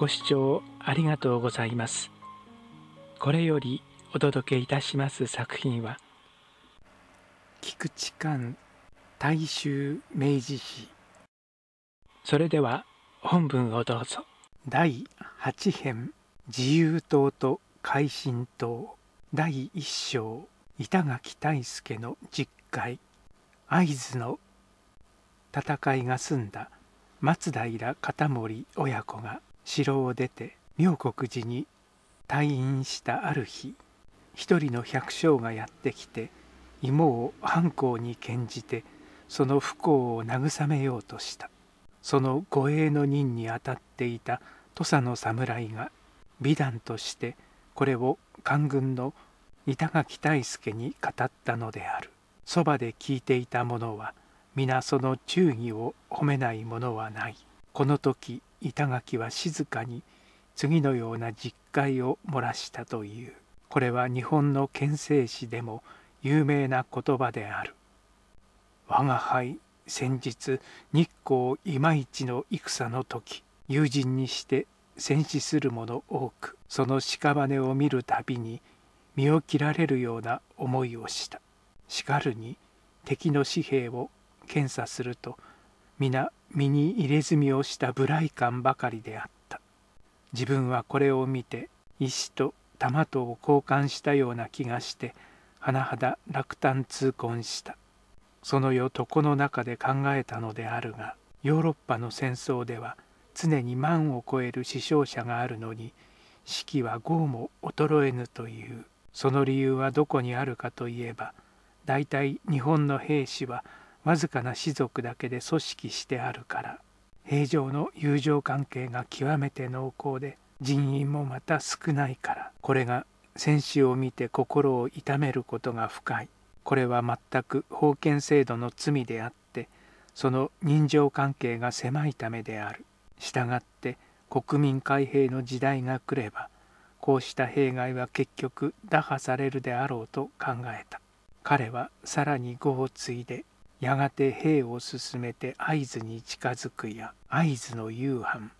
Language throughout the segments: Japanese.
ご視聴ありがとうございます。これよりお届けいたします作品は菊池寛大衆明治史それでは本文をどうぞ第8編自由党と改新党第1章板垣大輔の実会会津の戦いが済んだ松平片森親子が城を出て妙国寺に退院したある日一人の百姓がやってきて芋を藩校に献じてその不幸を慰めようとしたその護衛の任にあたっていた土佐の侍が美談としてこれを官軍の板垣大助に語ったのであるそばで聞いていた者は皆その忠義を褒めない者はないこの時板垣は静かに次のような実戒を漏らしたというこれは日本の憲政史でも有名な言葉である我が輩先日日光いまいちの戦の時友人にして戦死する者多くその屍を見るたびに身を切られるような思いをしたしかるに敵の紙幣を検査すると皆身に入れ墨をした無頼感ばかりであった自分はこれを見て石と玉とを交換したような気がして甚だ落胆痛恨したその夜床の中で考えたのであるがヨーロッパの戦争では常に万を超える死傷者があるのに士気は業も衰えぬというその理由はどこにあるかといえば大体日本の兵士はわずかな士族だけで組織してあるから平常の友情関係が極めて濃厚で人員もまた少ないからこれが戦死を見て心を痛めることが深いこれは全く封建制度の罪であってその人情関係が狭いためである従って国民開閉の時代が来ればこうした弊害は結局打破されるであろうと考えた彼はさらに語を継いでやがて兵を進めて会津に近づくや会津の夕飯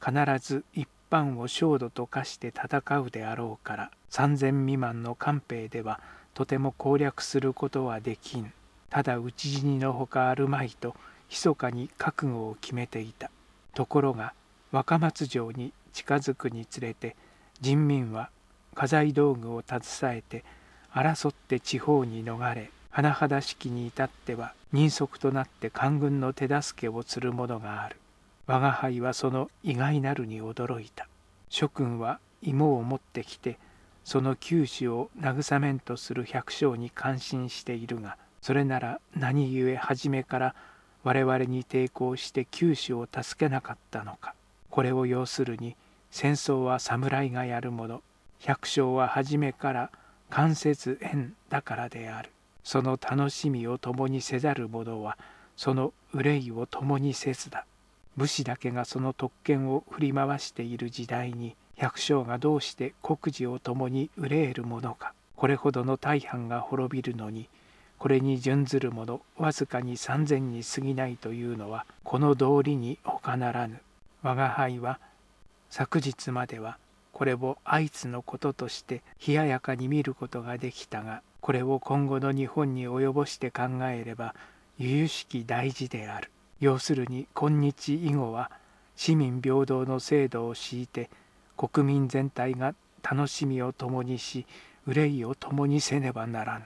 必ず一般を焦土と化して戦うであろうから3,000未満の官兵ではとても攻略することはできんただ討ち死にのほかあるまいと密かに覚悟を決めていたところが若松城に近づくにつれて人民は家財道具を携えて争って地方に逃れ甚だしきに至っては人足となって官軍の手助けをするものがある我が輩はその意外なるに驚いた諸君は芋を持ってきてその九死を慰めんとする百姓に感心しているがそれなら何故初めから我々に抵抗して九死を助けなかったのかこれを要するに戦争は侍がやるもの百姓は初めから関節縁だからであるその楽しみを共にせざる者はその憂いを共にせずだ武士だけがその特権を振り回している時代に百姓がどうして国事を共に憂えるものかこれほどの大半が滅びるのにこれに準ずる者わずかに三千に過ぎないというのはこの道理に他ならぬ我が輩は昨日まではこれをあいつのこととして冷ややかに見ることができたがこれを今後の日本に及ぼして考えれば由々しき大事である要するに今日以後は市民平等の制度を敷いて国民全体が楽しみを共にし憂いを共にせねばならぬ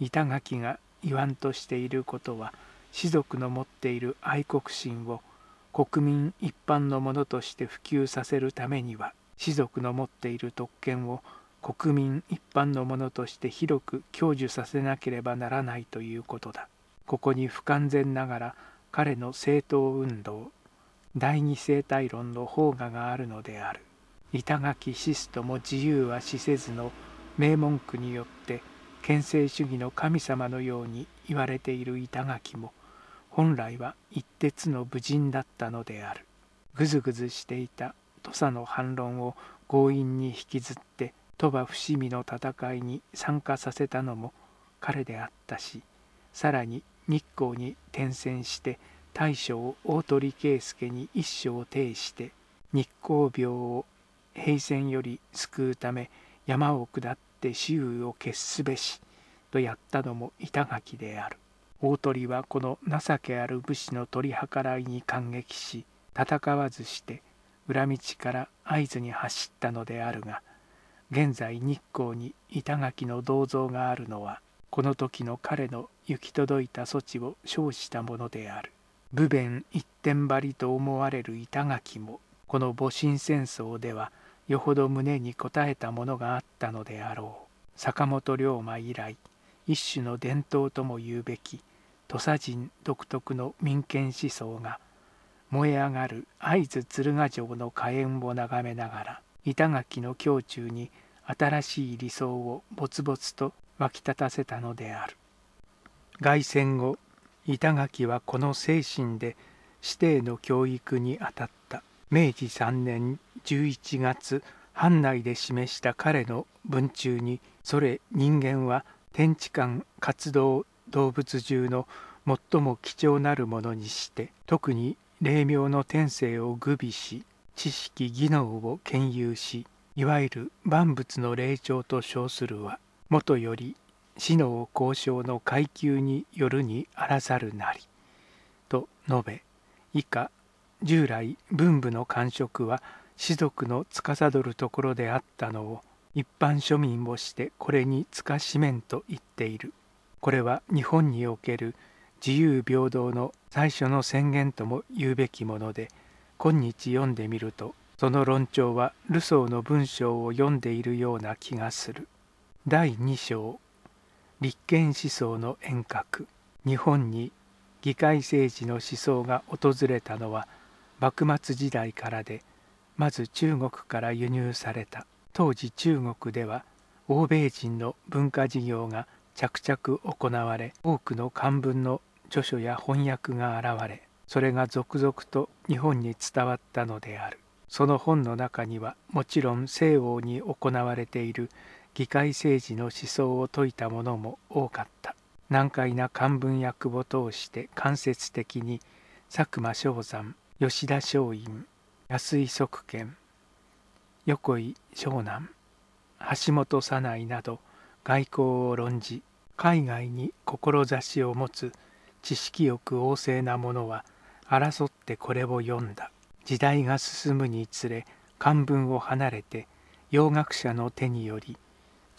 板垣が言わんとしていることは士族の持っている愛国心を国民一般のものとして普及させるためには士族の持っている特権を国民一般のものとして広く享受させなければならないということだここに不完全ながら彼の正当運動第二生態論の方画があるのである板垣シストも自由は死せずの名文句によって憲政主義の神様のように言われている板垣も本来は一徹の武人だったのであるぐずぐずしていた土佐の反論を強引に引きずって鳥羽伏見の戦いに参加させたのも彼であったしさらに日光に転戦して大将大鳥圭介に一生呈して日光病を平戦より救うため山を下って周囲を決すべしとやったのも板垣である大鳥はこの情けある武士の取り計らいに感激し戦わずして裏道から会津に走ったのであるが現在日光に板垣の銅像があるのはこの時の彼の行き届いた措置を称したものである武弁一点張りと思われる板垣もこの戊辰戦争ではよほど胸に応えたものがあったのであろう坂本龍馬以来一種の伝統ともいうべき土佐人独特の民権思想が燃え上がる会津鶴ヶ城の火炎を眺めながら板垣の胸中に新しい理想を没々と湧き立たせたのである凱旋後板垣はこの精神で師弟の教育にあたった明治3年11月藩内で示した彼の文中に「それ人間は天地間活動動物中の最も貴重なるものにして特に霊妙の天性を具備し知識技能を兼有しいわゆる万物の霊長と称するはもとより死の交渉の階級によるにあらざるなり」と述べ以下従来文武の官職は士族の司るところであったのを一般庶民をしてこれにつかしめんと言っているこれは日本における自由平等の最初の宣言とも言うべきもので「今日読んでみるとその論調はルソーの文章を読んでいるような気がする第2章立憲思想の遠隔日本に議会政治の思想が訪れたのは幕末時代からでまず中国から輸入された当時中国では欧米人の文化事業が着々行われ多くの漢文の著書や翻訳が現れそれが続々と日本に伝わったのであるその本の中にはもちろん西欧に行われている議会政治の思想を説いたものも多かった難解な漢文訳を通して間接的に佐久間正山吉田松陰安井側賢横井湘南橋本早苗など外交を論じ海外に志を持つ知識欲旺盛な者は争ってこれを読んだ時代が進むにつれ漢文を離れて洋学者の手により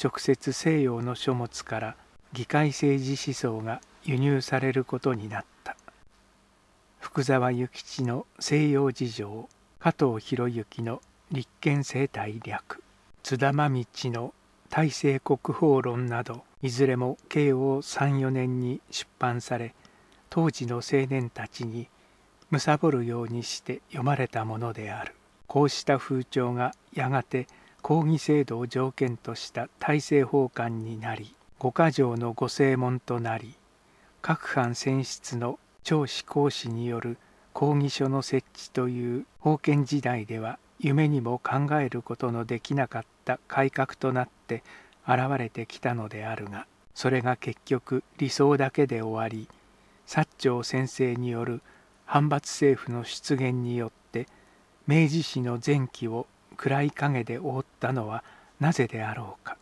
直接西洋の書物から議会政治思想が輸入されることになった福沢諭吉の西洋事情加藤博之の立憲政体略津田真道の大政国宝論などいずれも慶応34年に出版され当時の青年たちに貪るようにして読まれたものであるこうした風潮がやがて抗議制度を条件とした大政奉還になり五箇条の御正門となり各藩選出の長子公子による抗議書の設置という封建時代では夢にも考えることのできなかった改革となって現れてきたのであるがそれが結局理想だけで終わり薩長先生による反発政府の出現によって明治史の前期を暗い影で覆ったのはなぜであろうか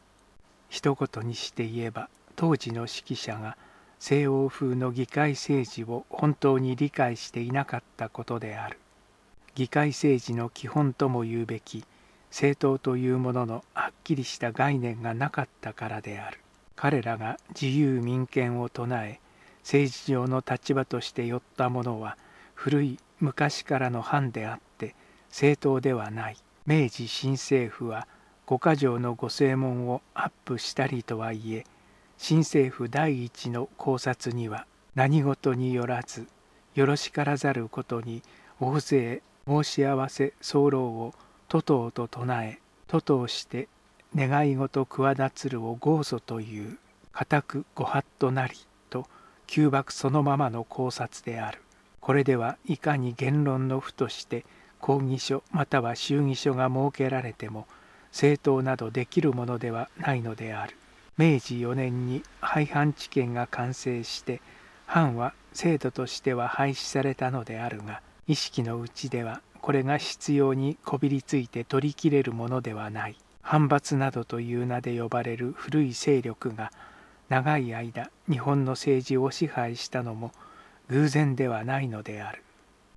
一言にして言えば当時の指揮者が西欧風の議会政治を本当に理解していなかったことである議会政治の基本とも言うべき政党というもののはっきりした概念がなかったからである彼らが自由民権を唱え政治上の立場として寄ったものは古い昔からの藩であって政党ではない明治新政府は五箇条の御正門をアップしたりとはいえ新政府第一の考察には何事によらずよろしからざることに大勢申し合わせ候を徒党と唱え徒党して願い事企つるを豪祖という固く御法となりと旧幕そのままの考察である。これではいかに言論の府として抗議書または衆議書が設けられても政党などできるものではないのである明治4年に廃藩置県が完成して藩は制度としては廃止されたのであるが意識のうちではこれが必要にこびりついて取り切れるものではない反発などという名で呼ばれる古い勢力が長い間日本の政治を支配したのも偶然ではないのである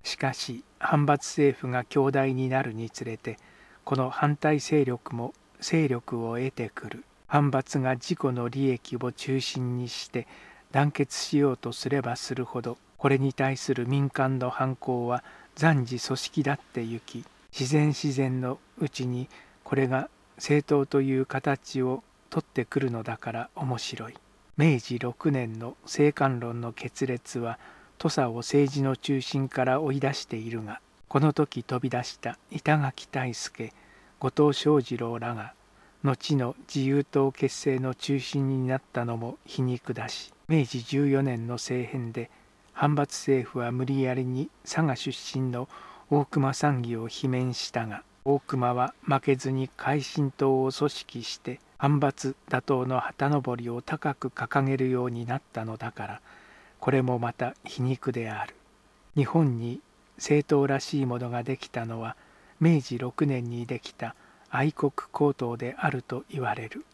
しかし反発政府が強大になるにつれてこの反対勢力も勢力を得てくる反発が自己の利益を中心にして団結しようとすればするほどこれに対する民間の反抗は暫時組織だってゆき自然自然のうちにこれが政党という形を取ってくるのだから面白い明治6年の政官論の決裂は土佐を政治の中心から追い出しているがこの時飛び出した板垣退助後藤翔二郎らが後の自由党結成の中心になったのも皮肉だし明治14年の政変で反発政府は無理やりに佐賀出身の大隈参議を罷免したが大隈は負けずに改進党を組織して反発打倒の旗登りを高く掲げるようになったのだからこれもまた皮肉である日本に政党らしいものができたのは明治6年にできた愛国高等であると言われる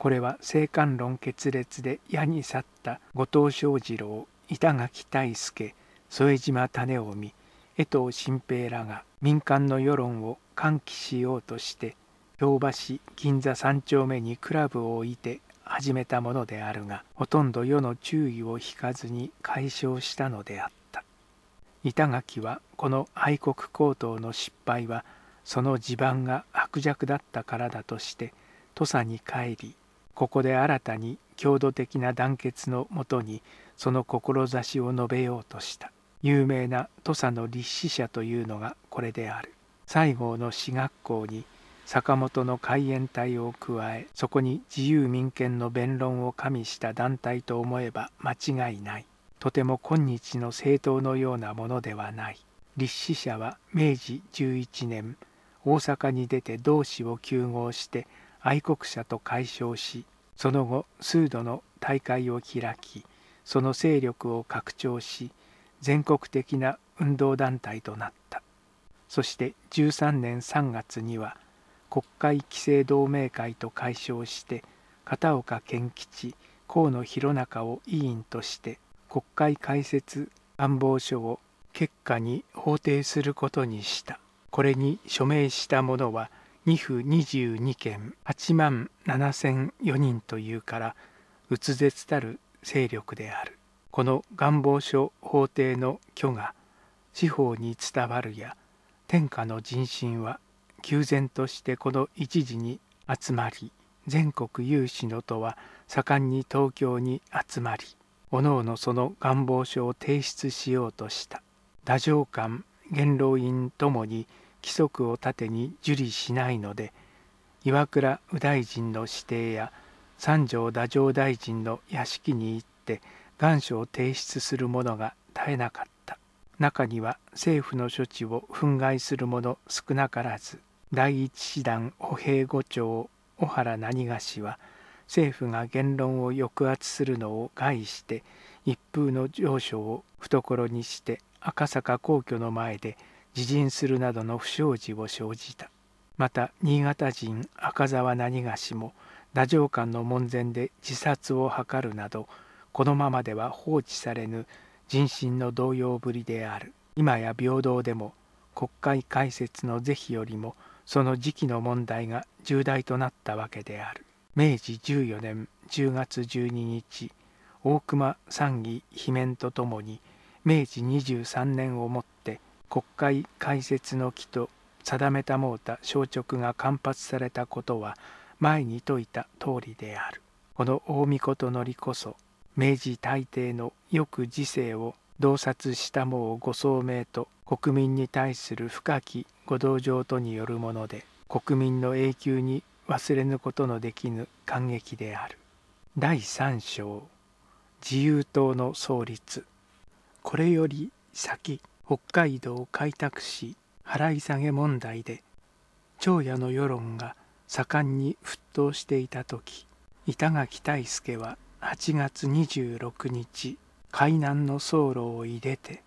これは政官論決裂で矢に去った後藤正二郎板垣泰助副島種臣江藤新平らが民間の世論を喚起しようとして京橋銀座3丁目にクラブを置いて始めたものであるがほとんど世の注意を引かずに解消したのであった板垣はこの愛国高等の失敗はその地盤が薄弱だったからだとして土佐に帰りここで新たに郷土的な団結のもとにその志を述べようとした有名な土佐の立志者というのがこれである西郷の私学校に「坂本の海援隊を加えそこに自由民権の弁論を加味した団体と思えば間違いないとても今日の政党のようなものではない立志者は明治11年大阪に出て同志を休合して愛国者と解消しその後数度の大会を開きその勢力を拡張し全国的な運動団体となったそして13年3月には「国会規制同盟会と解消して片岡健吉河野弘中を委員として国会開設官房書を結果に法定することにしたこれに署名した者は2府22件8万7004人というからうつ絶たる勢力であるこの願望書法定の許が司法に伝わるや天下の人心は久然としてこの一時に集まり全国有志のとは盛んに東京に集まりおのおのその願望書を提出しようとした太政官元老院ともに規則を盾に受理しないので岩倉右大臣の指定や三条太政大臣の屋敷に行って願書を提出する者が絶えなかった中には政府の処置を憤慨する者少なからず第一師団歩兵五長小原何がしは政府が言論を抑圧するのを害して一風の上昇を懐にして赤坂皇居の前で自陣するなどの不祥事を生じたまた新潟人赤澤何がしも太政官の門前で自殺を図るなどこのままでは放置されぬ人心の動揺ぶりである今や平等でも国会開設の是非よりもその時期の問題が重大となったわけである明治14年10月12日大隈参議罷免とともに明治23年をもって国会開設の期と定めたもうた消直が間髪されたことは前に説いた通りであるこの大御と乗りこそ明治大帝のよく時世を洞察したもうご聡明と国民に対する深きご同情とによるもので国民の永久に忘れぬことのできぬ感激である第三章自由党の創立これより先北海道を開拓し払い下げ問題で長屋の世論が盛んに沸騰していた時板垣大助は8月26日海南の走路を入れて」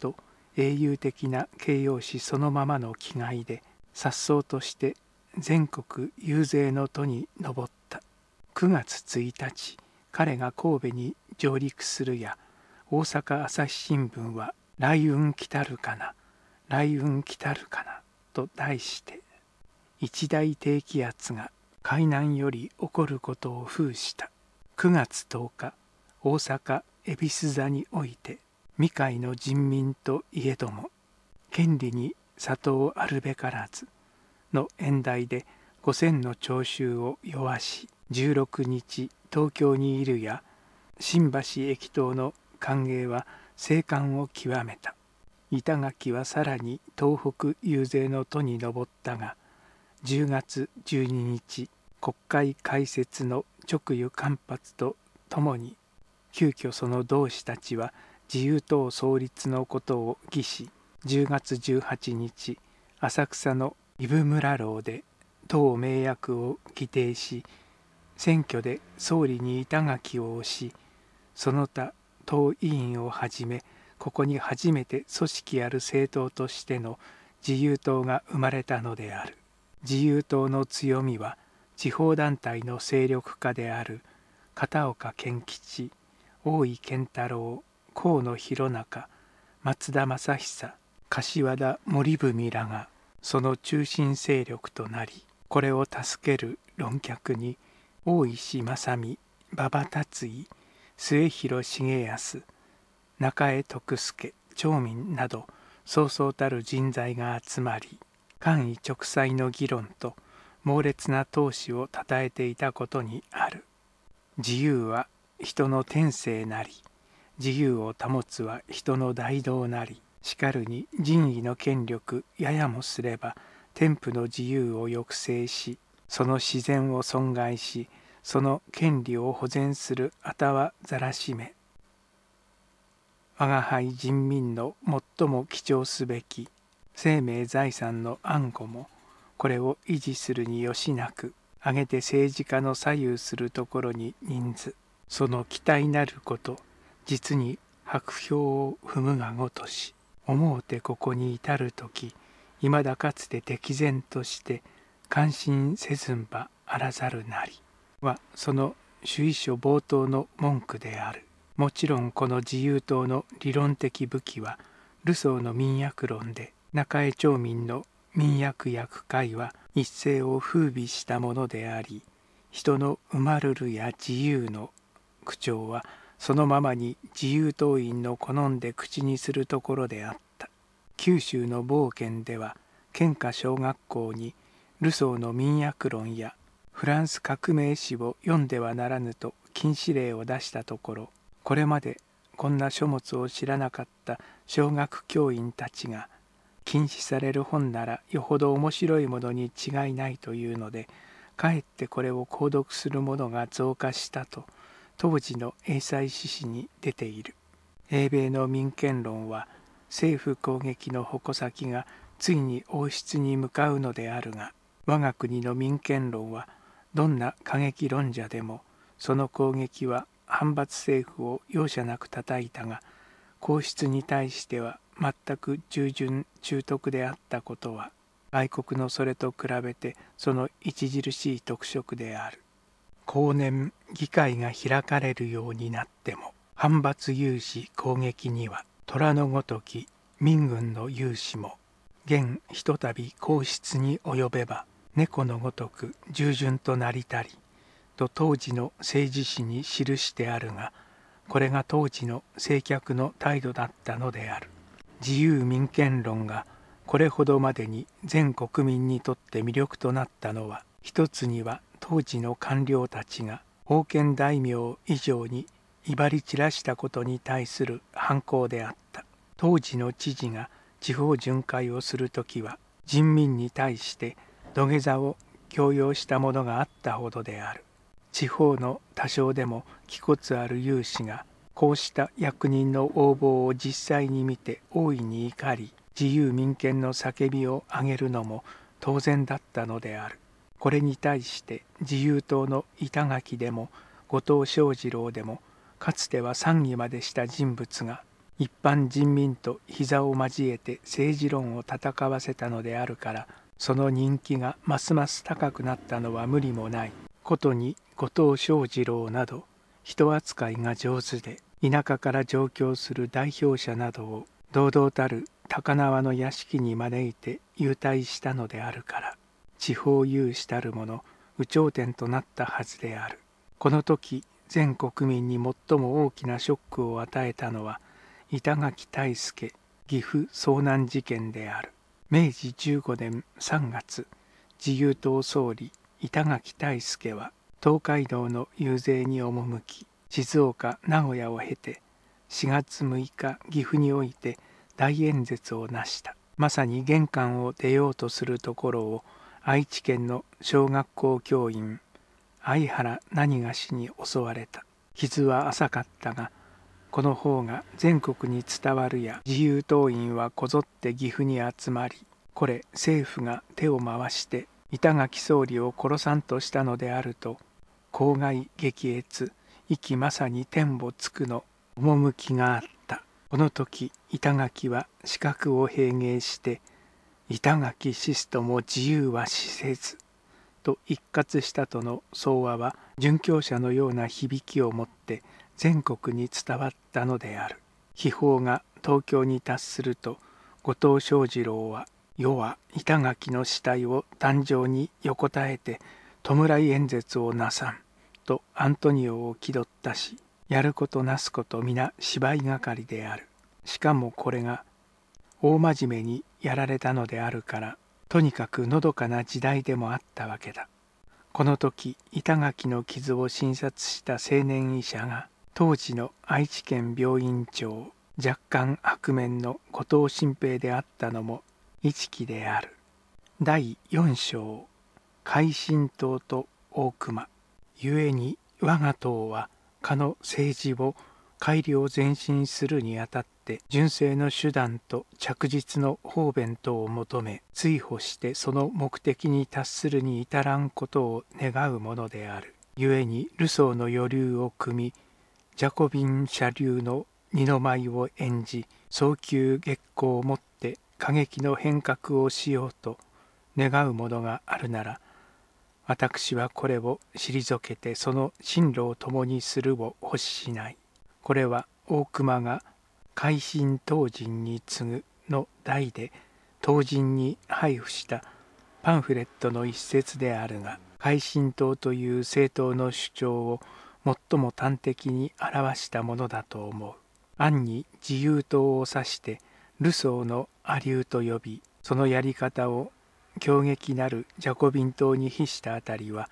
と英雄的な形容詞そのままの気概で颯爽として全国遊説の都に上った9月1日彼が神戸に上陸するや大阪朝日新聞は「雷雲来たるかな雷雲来たるかな」と題して一大低気圧が海南より起こることを封した9月10日大阪恵比寿座において未開の人民といえども権利に里をあるべからずの演題で五千の聴衆を弱し16日東京にいるや新橋駅頭の歓迎は静観を極めた板垣はさらに東北遊説の都に上ったが10月12日国会開設の直輸間髪とともに急遽その同志たちは自由党創立のことを議し10月18日浅草の伊部村楼で党名役を規定し選挙で総理に板垣を押しその他党委員をはじめここに初めて組織ある政党としての自由党が生まれたのである自由党の強みは地方団体の勢力下である片岡健吉大井健太郎河野弘中松田正久柏田森文らがその中心勢力となりこれを助ける論客に大石正美馬場達井末広重康中江徳助町民などそうそうたる人材が集まり官位直裁の議論と猛烈な闘志をたたえていたことにある自由は人の天性なり自由を保つは人の大道なりしかるに仁義の権力ややもすれば天賦の自由を抑制しその自然を損害しその権利を保全するあたはざらしめ我が輩人民の最も貴重すべき生命財産の安護もこれを維持するによしなく挙げて政治家の左右するところに人数その期待なること実に白氷を踏むがごとし思うてここに至る時いまだかつて敵然として感心せずんばあらざるなり」はその主義書冒頭の文句であるもちろんこの自由党の理論的武器はルソーの民約論で中江町民の民約役会は一世を風靡したものであり人の生まるるや自由の区長はそのままに自由党員の好んで口にするところであった九州の冒険では県下小学校にルソーの民約論やフランス革命史を読んではならぬと禁止令を出したところこれまでこんな書物を知らなかった小学教員たちが禁止される本ならよほど面白いものに違いないというのでかえってこれを購読する者が増加したと当時の英才志士に出ている英米の民権論は政府攻撃の矛先がついに王室に向かうのであるが我が国の民権論はどんな過激論者でもその攻撃は反発政府を容赦なく叩いたが皇室に対しては全く従順忠徳であったことは外国のそれと比べてその著しい特色である。後年議会が開かれるようになっても反発有志攻撃には虎のごとき民軍の有志も現ひとたび皇室に及べば猫のごとく従順となりたりと当時の政治史に記してあるがこれが当時の政客の態度だったのである自由民権論がこれほどまでに全国民にとって魅力となったのは一つには当時の官僚たちが封建大名以上に威張り散らしたことに対する反抗であった当時の知事が地方巡回をする時は人民に対して土下座を強要したものがあったほどである地方の多少でも気骨ある有志がこうした役人の横暴を実際に見て大いに怒り自由民権の叫びを上げるのも当然だったのであるこれに対して自由党の板垣でも後藤象二郎でもかつては参議までした人物が一般人民と膝を交えて政治論を戦わせたのであるからその人気がますます高くなったのは無理もないことに後藤象二郎など人扱いが上手で田舎から上京する代表者などを堂々たる高輪の屋敷に招いて優待したのであるから地方有志たる者有頂天となったはずであるこの時全国民に最も大きなショックを与えたのは板垣退助岐阜遭難事件である明治15年3月自由党総理板垣退助は東海道の遊説に赴き静岡名古屋を経て4月6日岐阜において大演説を成したまさに玄関を出ようとするところを愛知県の小学校教員相原何がしに襲われた傷は浅かったがこの方が全国に伝わるや自由党員はこぞって岐阜に集まりこれ政府が手を回して板垣総理を殺さんとしたのであると公害激越意気まさに天をつくの趣があったこの時板垣は資格を閉迎して板垣シストも自由は死せず」と一括したとの総和は殉教者のような響きを持って全国に伝わったのである秘宝が東京に達すると後藤正二郎は世は板垣の死体を壇上に横たえて弔い演説をなさんとアントニオを気取ったしやることなすこと皆芝居がかりであるしかもこれが大真面目にやられたのであるからとにかくのどかな時代でもあったわけだこの時板垣の傷を診察した青年医者が当時の愛知県病院長若干白面の後藤新平であったのも一期である第4章海進党と大隈ゆえに我が党は蚊の政治を改良前進するにあたって純正の手段と着実の方便等を求め追放してその目的に達するに至らんことを願うものである故にルソーの余流を組みジャコビン車流の二の舞を演じ早急月光をもって過激の変革をしようと願うものがあるなら私はこれを退けてその進路を共にするを欲しない。これは大隈が海神東人に次ぐの題で東人に配布したパンフレットの一節であるが海神党という政党の主張を最も端的に表したものだと思う暗に自由党を指してルソーの阿竜と呼びそのやり方を強撃なるジャコビン党に比したあたりは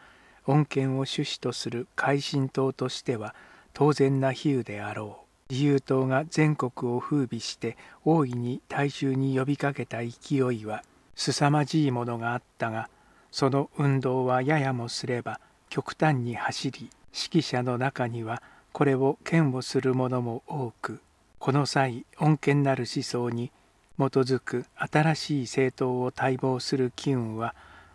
恩恵を趣旨とする海進党としては当然な比喩であろう自由党が全国を風靡して大いに大衆に呼びかけた勢いは凄まじいものがあったがその運動はややもすれば極端に走り指揮者の中にはこれを嫌悪する者も多くこの際穏健なる思想に基づく新しい政党を待望する機運は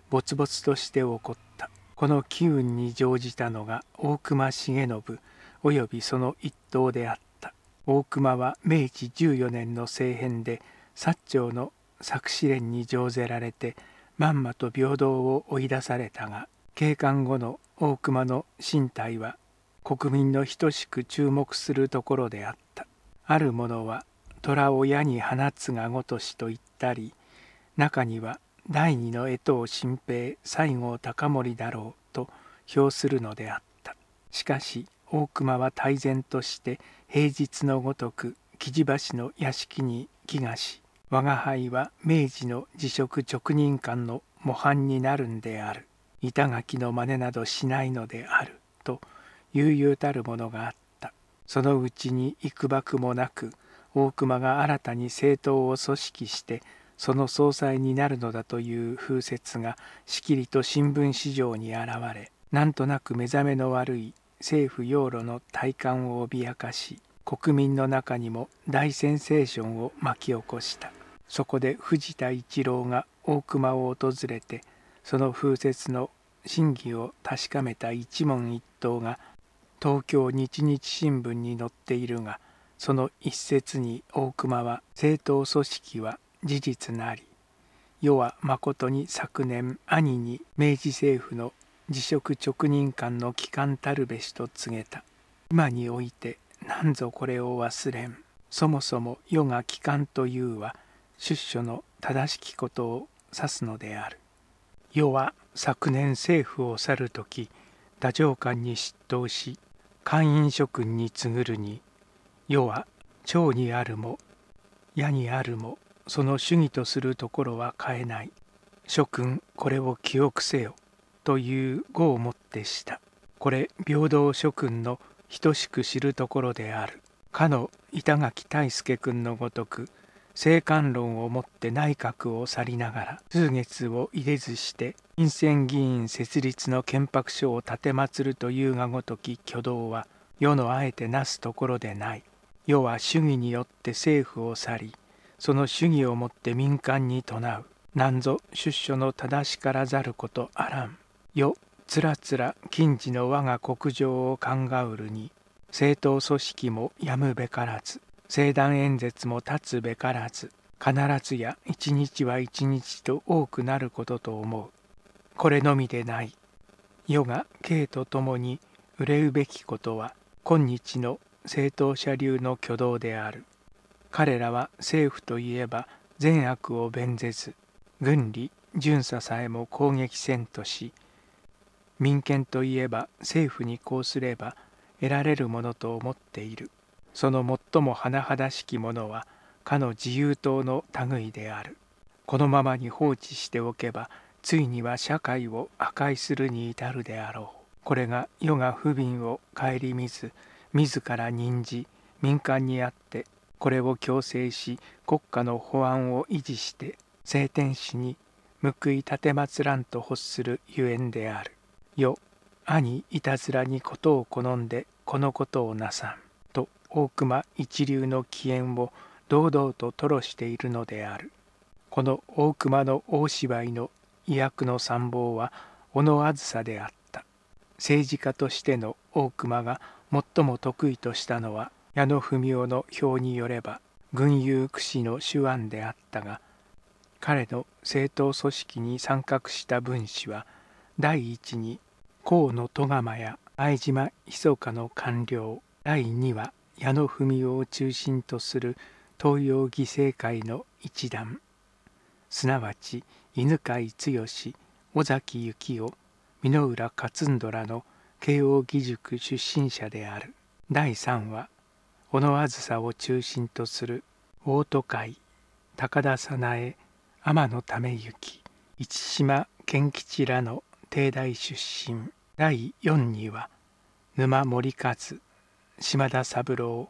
勃々として起こったこの機運に乗じたのが大隈重信及びその一党であった大隈は明治14年の政変で長の作詞連に乗せられてまんまと平等を追い出されたが警官後の大隈の身体は国民の等しく注目するところであったある者は虎を矢に放つがごとしと言ったり中には第二の江藤新平西郷隆盛だろうと評するのであったしかし大熊は泰然として平日のごとく木地橋の屋敷に帰がし我が輩は明治の辞職直任官の模範になるんである板垣の真似などしないのであると悠々たるものがあったそのうちに幾幕もなく大隈が新たに政党を組織してその総裁になるのだという風説がしきりと新聞史上に現れなんとなく目覚めの悪い政府養老の体感を脅かし国民の中にも大センセーションを巻き起こしたそこで藤田一郎が大隈を訪れてその風説の真偽を確かめた一問一答が東京日日新聞に載っているがその一節に大隈は政党組織は事実なり世は誠に昨年兄に明治政府の辞職直任官の帰還たるべしと告げた今において何ぞこれを忘れんそもそも世が帰還というは出所の正しきことを指すのである世は昨年政府を去る時太政官に執刀し官員諸君に告ぐるに世は町にあるも矢にあるもその主義とするところは変えない諸君これを記憶せよという語をもってした。これ平等諸君の等しく知るところである。かの板垣泰助君のごとく、政官論をもって内閣を去りながら、数月を入れずして、院選議員設立の憲白書を奉るというがごとき挙動は、世のあえてなすところでない。世は主義によって政府を去り、その主義をもって民間に唱う。なんぞ出所の正しからざることあらん。よつらつら近似の我が国情を鑑うるに政党組織もやむべからず政壇演説も立つべからず必ずや一日は一日と多くなることと思うこれのみでない世が慶とともに憂うべきことは今日の政党者流の挙動である彼らは政府といえば善悪を弁ぜず軍理巡査さえも攻撃せんとし民権といえば政府にこうすれば得られるものと思っているその最も甚だしきものはかの自由党の類であるこのままに放置しておけばついには社会を破壊するに至るであろうこれが世が不憫を顧みず自ら任じ民間にあってこれを強制し国家の保安を維持して聖天使に報い奉らんと欲するゆえんであるよ兄いたずらに事を好んでこのことをなさん」と大隈一流の起源を堂々と吐露しているのであるこの大隈の大芝居の威悪の参謀は小野あずさであった政治家としての大隈が最も得意としたのは矢野文雄の表によれば群雄屈指の手腕であったが彼の政党組織に参画した分子は第一に河野戸釜や相島密かの官僚第2話矢野文雄を中心とする東洋犠牲会の一団すなわち犬飼剛尾崎幸雄箕浦勝虎の慶應義塾出身者である第3話小野梓を中心とする大都会高田早苗天野為之市島健吉らの帝大出身第4には沼森勝島田三郎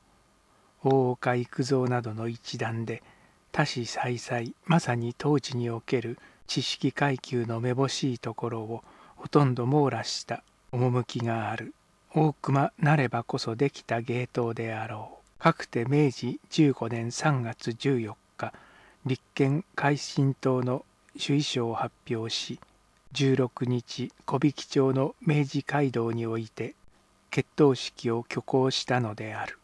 大岡育三などの一団で多子再々まさに当時における知識階級のめぼしいところをほとんど網羅した趣がある大隈なればこそできた芸当であろうかくて明治15年3月14日立憲改進党の首位書を発表し16日小引町の明治街道において決闘式を挙行したのである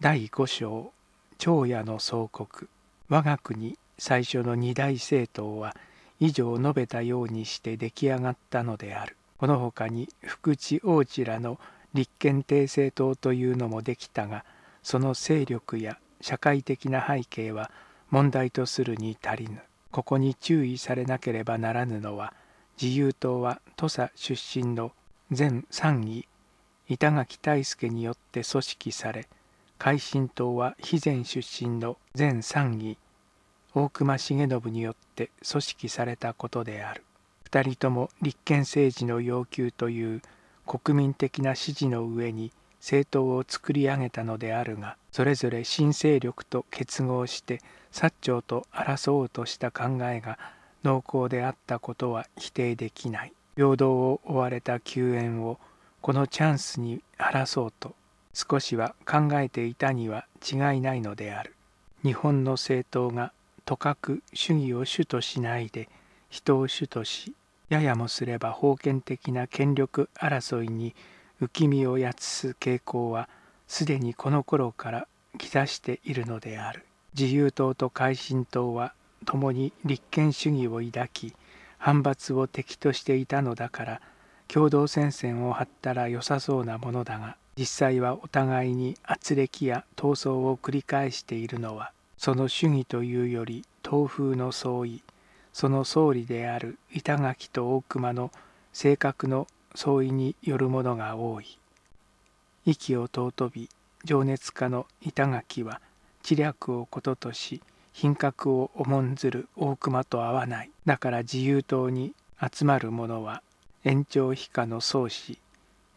第5章長屋の総国我が国最初の二大政党は以上述べたようにして出来上がったのであるこのほかに福地王子らの立憲帝政党というのもできたがその勢力や社会的な背景は問題とするに足りぬここに注意されなければならぬのは自由党は土佐出身の前参議板垣退助によって組織され海進党は肥前出身の前参議大隈重信によって組織されたことである2人とも立憲政治の要求という国民的な支持の上に政党を作り上げたのであるがそれぞれ新勢力と結合して薩長と争おうとした考えが濃厚であったことは否定できない平等を追われた救援をこのチャンスに争うと少しは考えていたには違いないのである日本の政党がとかく主義を主としないで人を主としややもすれば封建的な権力争いに浮身をやつす傾向はすでにこの頃から来だしているのである自由党と改進党は共に立憲主義を抱き反発を敵としていたのだから共同戦線を張ったら良さそうなものだが実際はお互いに圧力や闘争を繰り返しているのはその主義というより東風の相違その総理である板垣と大隈の性格の相違によるものが多い息を尊び情熱家の板垣は知略をこととし品格を重んずる大熊と合わないだから自由党に集まる者は延長非下の宗師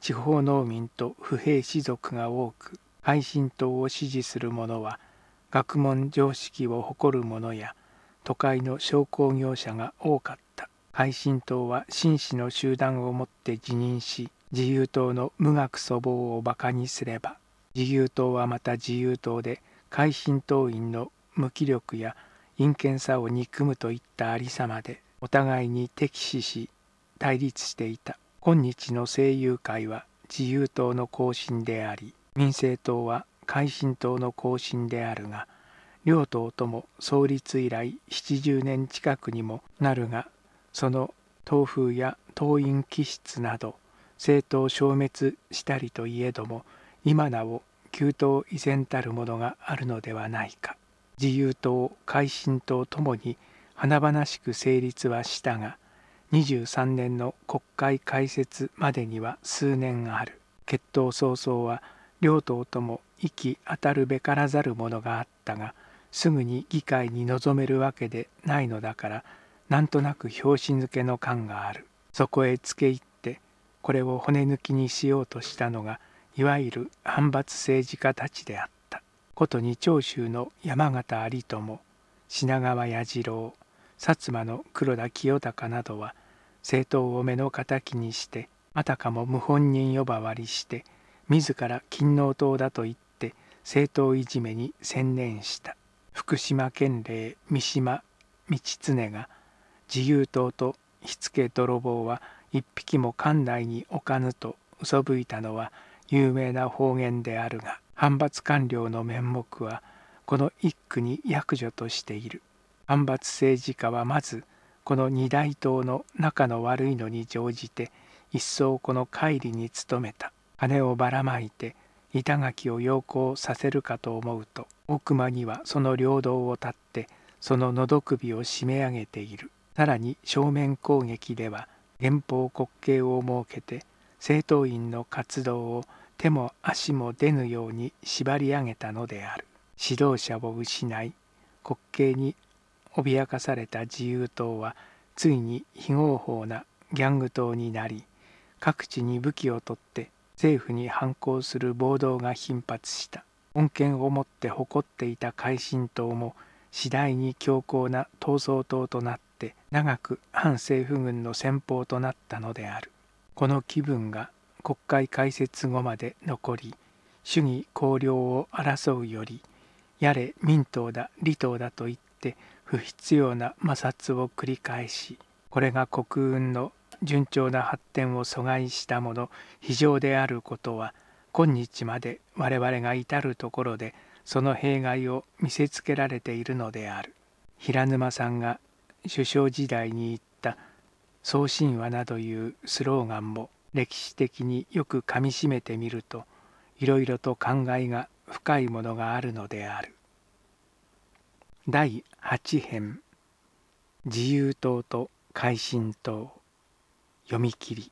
地方農民と不平士族が多く愛心党を支持する者は学問常識を誇る者や都会の商工業者が多かった愛心党は紳士の集団をもって辞任し自由党の無学粗暴を馬鹿にすれば自由党はまた自由党で海進党員の無気力や陰険さを憎むといったありさまでお互いに敵視し対立していた今日の政友会は自由党の後進であり民政党は改新党の後進であるが両党とも創立以来70年近くにもなるがその党風や党員気質など政党消滅したりといえども今なお旧党依然たるものがあるのではないか。自由党改進党ともに華々しく成立はしたが23年の国会開設までには数年ある決闘早々は両党とも息当たるべからざるものがあったがすぐに議会に臨めるわけでないのだからなんとなく拍子抜けの感があるそこへ付け入ってこれを骨抜きにしようとしたのがいわゆる反発政治家たちであった琴と長州の山形有朋品川弥次郎薩摩の黒田清隆などは政党を目の敵にしてあたかも謀反人呼ばわりして自ら勤皇党だと言って政党いじめに専念した福島県令三島道常が自由党と火付け泥棒は一匹も館内に置かぬと嘘吹いたのは有名な方言であるが反発官僚の面目はこの一句に役所としている反発政治家はまずこの二大党の仲の悪いのに乗じて一層この乖離に努めた金をばらまいて板垣を要光させるかと思うと奥間にはその領土を立ってその喉首を締め上げているさらに正面攻撃では連邦国慶を設けて政党員の活動を手も足も出ぬように縛り上げたのである指導者を失い滑稽に脅かされた自由党はついに非合法なギャング党になり各地に武器を取って政府に反抗する暴動が頻発した恩恵をもって誇っていた改心党も次第に強硬な闘争党となって長く反政府軍の戦法となったのであるこの気分が国会開設後まで残り主義公領を争うよりやれ民党だ離党だと言って不必要な摩擦を繰り返しこれが国運の順調な発展を阻害したもの非常であることは今日まで我々が至るところでその弊害を見せつけられているのである平沼さんが首相時代に言った「送信話」などいうスローガンも歴史的によくかみしめてみるといろいろと感慨が深いものがあるのである第8編自由党と改新党読み切り